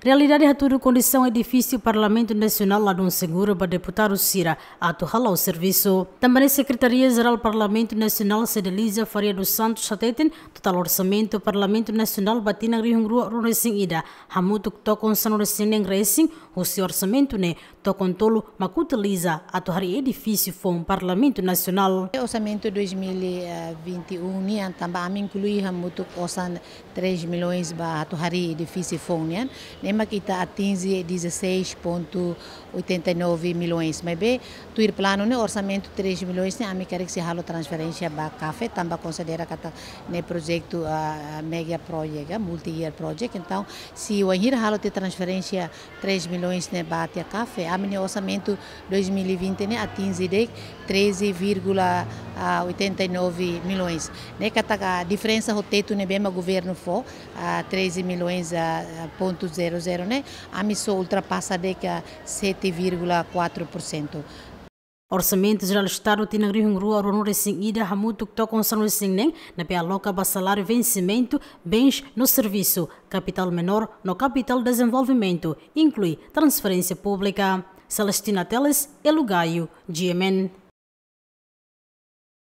Realidade a é condição edifício é Parlamento Nacional lá no seguro para deputado Cira atuala o serviço. Também a Secretaria-Geral Parlamento Nacional sedeliza Faria dos Santos Chateten, total orçamento Parlamento Nacional Batina Rihungrua Runesin Ida, Hamutuk Tokon Sanuresin Engresin, o seu orçamento né, Tokon Tolo Makuteliza atuari edifício é um Parlamento Nacional. O orçamento 2021 né, também inclui Hamutuk Osan 3 milhões para atuari edifício Fom né, está atinge 16,89 milhões. Mas bem, ir plano né orçamento 3 milhões, né, a mim quer que se halo transferência para café, também considera que está no né, projeto mega project, multi year project. Então, se o ir halo te transferência 3 milhões né para café, a mim né, orçamento 2020 né atinge 13, a 89 né, milhões. A diferença do teto ne bem o governo foi a 13 milhões a ponto zero zero né. A missão ultrapassa de que a 7,4%. Orçamento Geral do Estado tem na Rio Arono recém ida Hamuto que toca constrói recém nem na pia loca para salário vencimento, bens no serviço, capital menor no capital desenvolvimento, inclui transferência pública. Celestina Teles, Elugaio, GMN.